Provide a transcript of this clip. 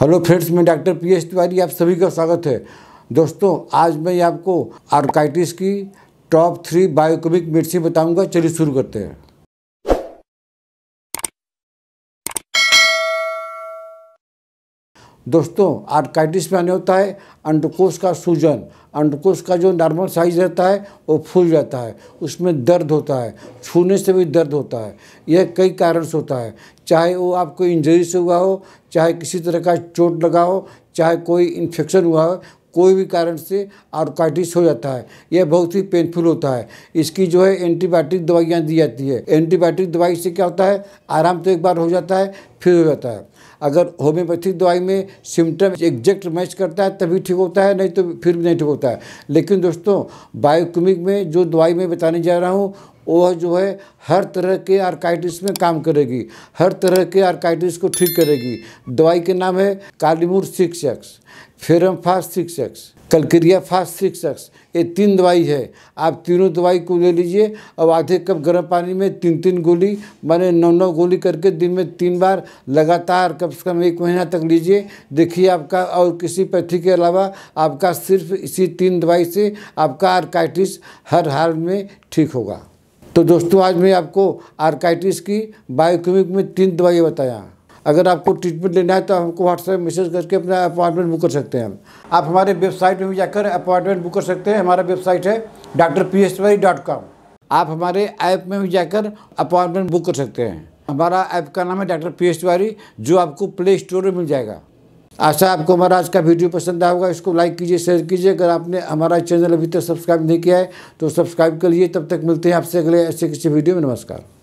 hello friends मैं doctor P S Tiwari आप सभी का स्वागत है दोस्तों आज मैं आपको आर्काइटिस की टॉप थ्री बायोकेमिक मेडिसिन बताऊंगा चलिए शुरू करते हैं दोस्तों आर्काइटिस में आने होता है अंडकोश का सूजन अंडकोश का जो नॉर्मल साइज रहता है वो फूल जाता है उसमें दर्द होता है छूने से भी दर्द होता है यह कई कारण से होता है चाहे वो आपको इंजरी से हुआ हो चाहे किसी तरह का चोट लगा हो चाहे कोई इन्फेक्शन हुआ हो कोई भी कारण से आर्काइटिस हो जाता है यह बहुत ही पेनफुल होता है इसकी जो है एंटीबायोटिक दवाइयाँ दी जाती है एंटीबायोटिक दवाई से क्या होता है आराम तो एक बार हो जाता है फिर हो जाता है अगर होम्योपैथिक दवाई में सिम्टम एग्जैक्ट मैच करता है तभी ठीक होता है नहीं तो फिर भी नहीं ठीक होता है लेकिन दोस्तों बायोकेमिक में जो दवाई मैं बताने जा रहा हूँ वह जो है हर तरह के आर्काइटिस में काम करेगी हर तरह के आर्काइटिस को ठीक करेगी दवाई के नाम है कालीमूर सिक्स एक्स फेरम फास्ट सिक्स एक्स कलक्रिया फास्ट सिक्स एक्स ये तीन दवाई है आप तीनों दवाई को ले लीजिए और आधे कप गर्म पानी में तीन तीन गोली माने नौ नौ गोली करके दिन में तीन बार लगातार कम से कम एक महीना तक लीजिए देखिए आपका और किसी पैथी के अलावा आपका सिर्फ इसी तीन दवाई से आपका आर्काइटिस हर हाल में ठीक होगा तो दोस्तों आज मैं आपको आर्काइटिस की बायोकेमिक में तीन दवाई बताया अगर आपको ट्रीटमेंट लेना है तो हमको व्हाट्सएप मैसेज करके अपना अपॉइंटमेंट बुक कर सकते हैं आप हमारे वेबसाइट में भी जाकर अपॉइंटमेंट बुक कर सकते हैं हमारा वेबसाइट है doctor P S Y dot com आप हमारे ऐप में भी जाकर अपॉइंटमेंट बुक कर सकते हैं हमारा ऐप का नाम है डॉक्टर पी एस तिवारी जो आपको प्ले स्टोर में मिल जाएगा आशा आपको हमारा आज का वीडियो पसंद आया होगा इसको लाइक कीजिए शेयर कीजिए अगर आपने हमारा चैनल अभी तक सब्सक्राइब नहीं किया है तो सब्सक्राइब कर लिए तब तक मिलते हैं आपसे अगले ऐसे किसी वीडियो में नमस्कार